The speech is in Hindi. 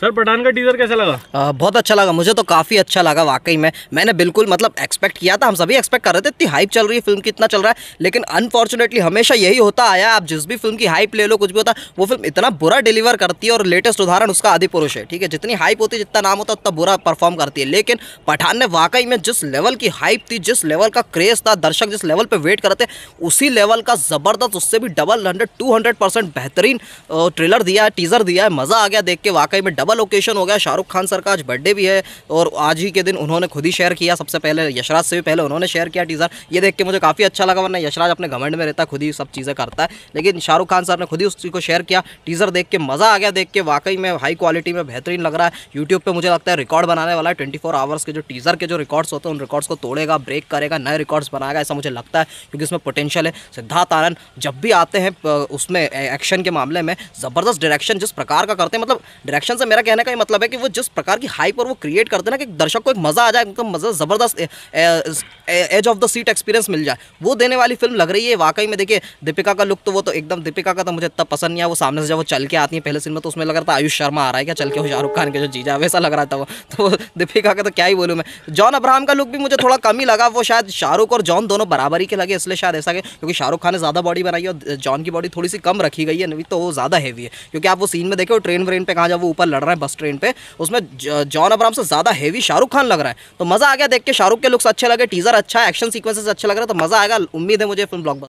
सर पठान का टीजर कैसा लगा आ, बहुत अच्छा लगा मुझे तो काफ़ी अच्छा लगा वाकई में मैंने बिल्कुल मतलब एक्सपेक्ट किया था हम सभी एक्सपेक्ट कर रहे थे इतनी हाइप चल रही है फिल्म की इतना चल रहा है लेकिन अनफॉर्चुनेटली हमेशा यही होता आया आप जिस भी फिल्म की हाइप ले लो कुछ भी होता वो फिल्म इतना बुरा डिलीवर करती है और लेटेस्ट उदाहरण उसका आदि पुरुष है ठीक है जितनी हाइप होती है जितना नाम होता है उतना बुरा परफॉर्म करती है लेकिन पठान ने वाकई में जिस लेवल की हाइप थी जिस लेवल का क्रेज था दर्शक जिस लेवल पर वेट करते उसी लेवल का ज़बरदस्त उससे भी double hundred two hundred percent बेहतरीन ट्रेलर दिया है टीजर दिया है मज़ा आ गया देख के वाकई में डबल ओकेशन हो गया शाहरुख खान सर का आज बर्थडे भी है और आज ही के दिन उन्होंने खुद ही शेयर किया सबसे पहले यशराज से भी पहले उन्होंने शेयर किया टीज़र ये देख के मुझे काफ़ी अच्छा लगा वरना यशराज अपने घमंड में रहता खुद ही सब चीज़ें करता है लेकिन शाहरुख खान सर ने खुद ही उस चीज़ को शेयर किया टीज़र देख के मज़ा आ गया देख के वाकई में हाई क्वालिटी में बेहतरीन लग रहा है यूट्यूब पर मुझे लगता है रिकॉर्ड बनाने वाला है ट्वेंटी आवर्स के जो टीज़र के जो रिकॉर्ड्स होते हैं उन रिकॉर्ड्स को तोड़ेगा ब्रेक करेगा नए रिकॉर्ड्स बनाएगा ऐसा मुझे लगता है क्योंकि इसमें पोटेंशियल है सिद्धार्थ आनंद जब भी आते हैं उसमें एक्शन के मामले में ज़बरदस्त डायरेक्शन जिस प्रकार का करते हैं मतलब डायरेक्शन से मेरा कहने का ये मतलब है कि वो जिस प्रकार की हाइप और वो क्रिएट करते ना कि दर्शक को एक मज़ा आ जाए एकदम मज़ा ज़बरदस्त edge of the seat experience मिल जाए वो देने वाली फिल्म लग रही है वाकई में देखिए दीपिका का लुक तो वो तो एकदम दीपिका का तो मुझे इतना पसंद नहीं है वो सामने से जब वो चल के आती है पहले सिनेमा तो उसमें लग रहा था आयुष शर्मा आ रहा है क्या चल के वो शाहरुख खान के जो जीजा वैसा लग रहा था वो तो दीपिका का तो क्या ही बोलूँ मैं जॉन अब्राहम का लुक भी मुझे थोड़ा कम ही लगा वो शायद शाहरुख और जॉन दोनों बराबरी के लगे इसलिए शायद ऐसा क्योंकि शाहरुख खान ने ज़्यादा बॉडी बनाई और जॉन की बॉडी थोड़ी सी कम रखी गई है नहीं तो वो ज़्यादा हैवी है क्योंकि आप वो सीन में देखे ट्रेन व्रेन पर कहाँ जाओ वो ऊपर लड़ रहा है बस ट्रेन पे उसमें जॉन अब्राम से ज़्यादा हैवी शाहरुख खान लग रहा है तो मज़ा आ गया देख के शाहरुख के लुक्स अच्छे लगे टीजर अच्छा है एक्शन सीक्वेंसेस अच्छा लग रहा है तो मज़ा आएगा उम्मीद है मुझे फिल्म ब्लॉक